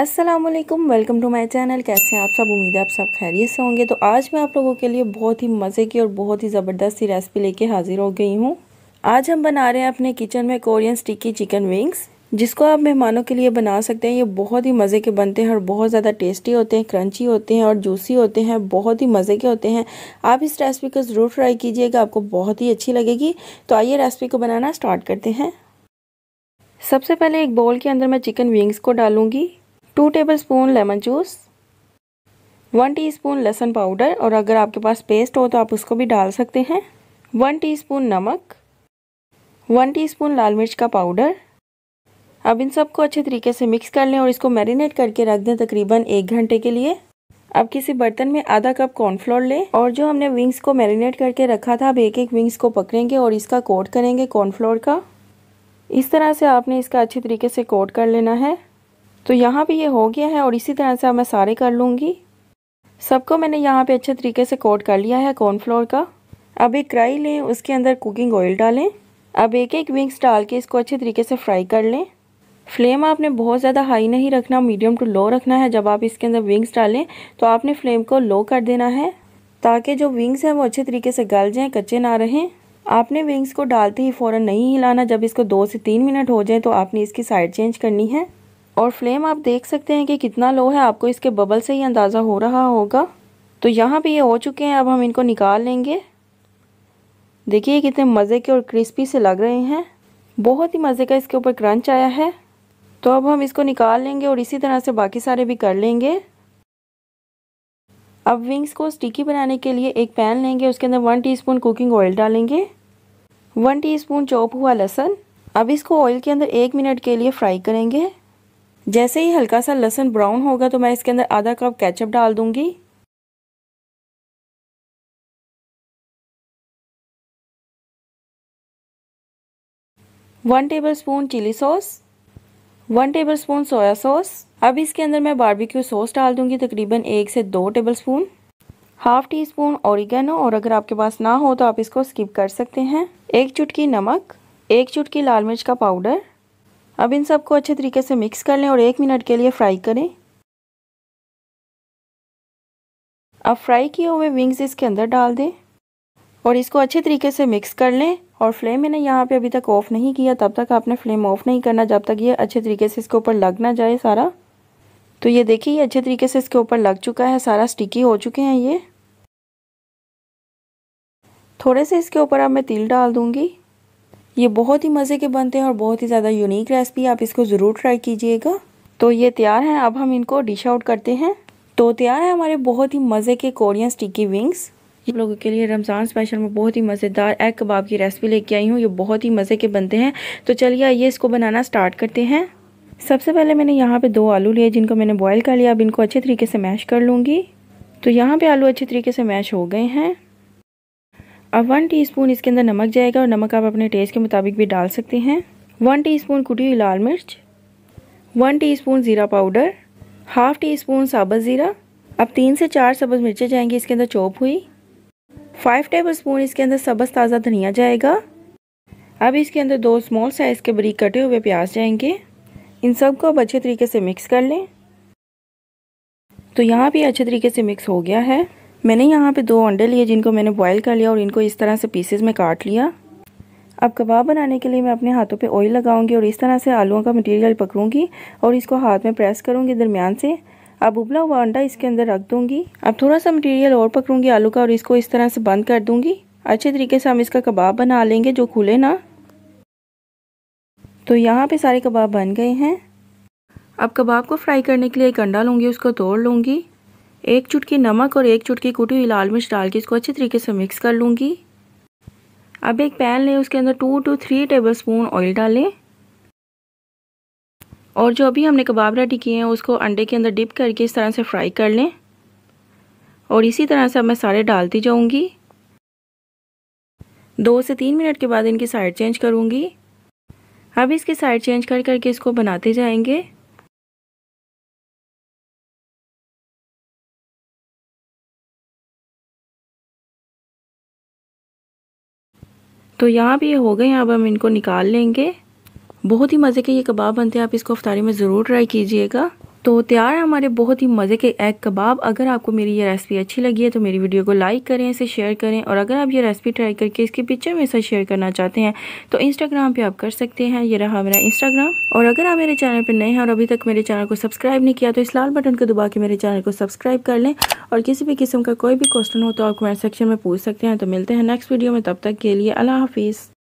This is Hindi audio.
अस्सलाम वालेकुम वेलकम टू माय चैनल कैसे हैं आप सब उम्मीद है आप सब खैरियत से होंगे तो आज मैं आप लोगों के लिए बहुत ही मज़े की और बहुत ही ज़बरदस्त सी रेसिपी लेके हाज़िर हो गई हूँ आज हम बना रहे हैं अपने किचन में कोरियन स्टिकी चिकन विंग्स जिसको आप मेहमानों के लिए बना सकते हैं ये बहुत ही मज़े के बनते हैं और बहुत ज़्यादा टेस्टी होते हैं क्रंची होते हैं और जूसी होते हैं बहुत ही मज़े के होते हैं आप इस रेसिपी को ज़रूर ट्राई कीजिएगा आपको बहुत ही अच्छी लगेगी तो आइए रेसिपी को बनाना स्टार्ट करते हैं सबसे पहले एक बॉल के अंदर मैं चिकन विंग्स को डालूंगी two tablespoon lemon juice one teaspoon लहसुन पाउडर और अगर आपके पास पेस्ट हो तो आप उसको भी डाल सकते हैं वन टीस्पून नमक वन टीस्पून लाल मिर्च का पाउडर अब इन सबको अच्छे तरीके से मिक्स कर लें और इसको मैरिनेट करके रख दें तकरीबन एक घंटे के लिए अब किसी बर्तन में आधा कप कॉर्नफ्लोर लें और जो हमने विंग्स को मैरिनेट करके रखा था अब एक एक विंग्स को पकड़ेंगे और इसका कोट करेंगे कॉर्नफ्लोर का इस तरह से आपने इसका अच्छे तरीके से कोट कर लेना है तो यहाँ पे ये हो गया है और इसी तरह से अब मैं सारे कर लूँगी सबको मैंने यहाँ पे अच्छे तरीके से कोट कर लिया है कॉर्नफ्लोर का अब एक कढ़ाई लें उसके अंदर कुकिंग ऑयल डालें अब एक एक विंग्स डाल के इसको अच्छे तरीके से फ्राई कर लें फ्लेम आपने बहुत ज़्यादा हाई नहीं रखना मीडियम टू लो रखना है जब आप इसके अंदर विंग्स डालें तो आपने फ्लेम को लो कर देना है ताकि जो विंग्स हैं वो अच्छे तरीके से गल जाएँ कच्चे ना रहें आपने विंग्स को डालते ही फ़ौरन नहीं हिलाना जब इसको दो से तीन मिनट हो जाए तो आपने इसकी साइड चेंज करनी है और फ्लेम आप देख सकते हैं कि कितना लो है आपको इसके बबल से ही अंदाज़ा हो रहा होगा तो यहाँ पे ये हो चुके हैं अब हम इनको निकाल लेंगे देखिए कितने मज़े के और क्रिस्पी से लग रहे हैं बहुत ही मज़े का इसके ऊपर क्रंच आया है तो अब हम इसको निकाल लेंगे और इसी तरह से बाकी सारे भी कर लेंगे अब विंग्स को स्टिकी बनाने के लिए एक पैन लेंगे उसके अंदर वन टीस्पून कुकिंग ऑयल डालेंगे वन टीस्पून चॉप हुआ लहसन अब इसको ऑयल के अंदर एक मिनट के लिए फ्राई करेंगे जैसे ही हल्का सा लहसन ब्राउन होगा तो मैं इसके अंदर आधा कप केचप डाल दूंगी one tablespoon chilli sauce one tablespoon soya sauce अब इसके अंदर मैं बारबेक्यू सॉस डाल दूंगी तकरीबन एक से दो tablespoon half teaspoon oregano और अगर आपके पास ना हो तो आप इसको स्किप कर सकते हैं एक चुटकी नमक एक चुटकी लाल मिर्च का पाउडर अब इन सबको अच्छे तरीके से मिक्स कर लें और एक मिनट के लिए फ्राई करें अब फ्राई किए हुए विंग्स इसके अंदर डाल दें और इसको अच्छे तरीके से मिक्स कर लें और फ्लेम मैंने यहाँ पे अभी तक ऑफ़ नहीं किया तब तक आपने फ्लेम ऑफ़ नहीं करना जब तक ये अच्छे तरीके से इसके ऊपर लग ना जाए सारा तो ये देखिए ये अच्छे तरीके से इसके ऊपर लग चुका है सारा स्टिकी हो चुके हैं ये थोड़े से इसके ऊपर अब मैं तिल डाल दूँगी ये बहुत ही मज़े के बनते हैं और बहुत ही ज़्यादा यूनिक रेसिपी आप इसको ज़रूर ट्राई कीजिएगा तो ये तैयार है अब हम इनको डिश आउट करते हैं तो तैयार है हमारे बहुत ही मज़े के कोरियन स्टिकी विंग्स आप लोगों के लिए रमज़ान स्पेशल में बहुत ही मज़ेदार एग कबाब की रेसिपी लेके आई हूँ ये बहुत ही मज़े के बनते हैं तो चलिए आइए इसको बनाना स्टार्ट करते हैं सबसे पहले मैंने यहाँ पे दो आलू लिए जिनको मैंने बॉईल कर लिया अब इनको अच्छे तरीके से मैश कर लूँगी तो यहाँ पे आलू अच्छे तरीके से मैश हो गए हैं अब वन टीस्पून इसके अंदर नमक जाएगा और नमक आप अपने टेस्ट के मुताबिक भी डाल सकते हैं वन टीस्पून कुटी हुई लाल मिर्च वन टीस्पून ज़ीरा पाउडर हाफ़ टी स्पून साबत ज़ीरा अब तीन से चार सब्ज़ मिर्चें जाएंगी इसके अंदर चॉप हुई फाइव टेबल स्पून इसके अंदर सब्ज़ ताज़ा धनिया जाएगा अब इसके अंदर दो स्मॉल साइज़ के बरीक कटे हुए प्याज जाएंगे इन सब को अब अच्छे तरीके से मिक्स कर लें तो यहाँ भी अच्छे तरीके से मिक्स हो गया है मैंने यहाँ पे दो अंडे लिए जिनको मैंने बॉईल कर लिया और इनको इस तरह से पीसेज में काट लिया अब कबाब बनाने के लिए मैं अपने हाथों पे ऑयल लगाऊंगी और इस तरह से आलूओं का मटेरियल पकड़ूंगी और इसको हाथ में प्रेस करूंगी दरमियान से अब उबला हुआ अंडा इसके अंदर रख दूंगी अब थोड़ा सा मटेरियल और पकड़ूंगी आलू का और इसको इस तरह से बंद कर दूंगी अच्छे तरीके से हम इसका कबाब बना लेंगे जो खुले ना तो यहाँ पर सारे कबाब बन गए हैं अब कबाब को फ्राई करने के लिए एक अंडा लूँगी उसको तोड़ लूँगी एक चुटकी नमक और एक चुटकी कुटी हुई लाल मिर्च डाल के इसको अच्छे तरीके से मिक्स कर लूँगी अब एक पैन लें उसके अंदर two two three tablespoon oil डालें और जो अभी हमने कबाब रेडी किए हैं उसको अंडे के अंदर डिप करके इस तरह से फ्राई कर लें और इसी तरह से अब मैं सारे डालती जाऊँगी दो से तीन मिनट के बाद इनकी साइड चेंज करूँगी अब इसकी साइड चेंज कर करके इसको बनाते जाएंगे तो यहाँ भी ये हो गए अब हम इनको निकाल लेंगे बहुत ही मज़े के ये कबाब बनते हैं आप इसको अफ्तारी में ज़रूर ट्राई कीजिएगा तो तैयार है हमारे बहुत ही मज़े के एग कबाब अगर आपको मेरी ये रेसिपी अच्छी लगी है तो मेरी वीडियो को लाइक करें इसे शेयर करें और अगर आप ये रेसिपी ट्राई करके इसके पिक्चर में साथ शेयर करना चाहते हैं तो इंस्टाग्राम पे आप कर सकते हैं ये रहा मेरा इंस्टाग्राम और अगर आप मेरे चैनल पर नए हैं और अभी तक मेरे चैनल को सब्सक्राइब नहीं किया तो इस लाल बटन को दबा के मेरे चैनल को सब्सक्राइब कर लें और किसी भी किस्म का कोई भी क्वेश्चन हो तो आप कमेंट सेक्शन में पूछ सकते हैं तो मिलते हैं नेक्स्ट वीडियो में तब तक के लिए अला हाफिज़